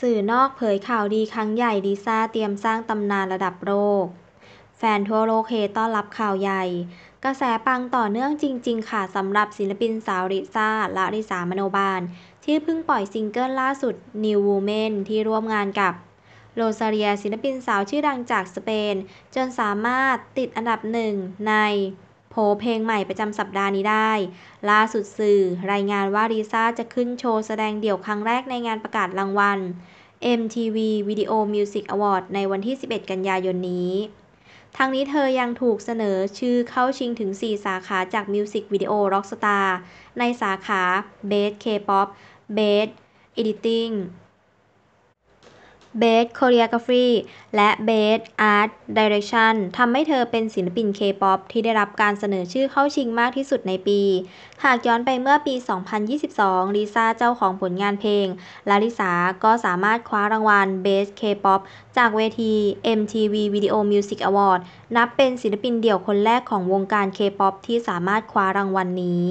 สื่อนอกเผยข่าวดีครั้งใหญ่ลิซ่าเตรียมสร้างตำนานระดับโลกแฟนทั่วโลกเฮต้อนรับข่าวใหญ่ กระแสปังต่อเนื่องจริงๆค่ะสำหรับศิลปินสาวลิซ่าละลิสามโนบาล ที่เพิ่งปล่อยซิงเกิลล่าสุด New Woman ที่ร่วมงานกับโรซาเรียศิลปินสาวชื่อดังจากสเปน จนสามารถติดอันดับหนึ่งในโผเพลงใหม่ประจำสัปดาห์นี้ได้ ล่าสุดสื่อ รายงานว่าลิซ่าจะขึ้นโชว์แสดงเดี่ยวครั้งแรกในงานประกาศรางวัล MTV Video Music Award ในวันที่ 11 กันยายนนี้ ทั้งนี้เธอยังถูกเสนอชื่อเข้าชิงถึง 4 สาขาจาก Music Video Rockstar ในสาขา Best K-pop Best Editing เบสโคเรียกราฟีและเบสอาร์ตดิเรกชันทำให้เธอเป็นศิลปินเคป๊อปที่ได้รับการเสนอชื่อเข้าชิงมากที่สุดในปี หากย้อนไปเมื่อปี 2022 ลิซ่าเจ้าของผลงานเพลงลาลิสาก็สามารถคว้ารางวัลเบสเคป๊อปจากเวที MTV Video Music Award นับเป็นศิลปินเดี่ยวคนแรกของวงการเคป๊อปที่สามารถคว้ารางวัลนนี้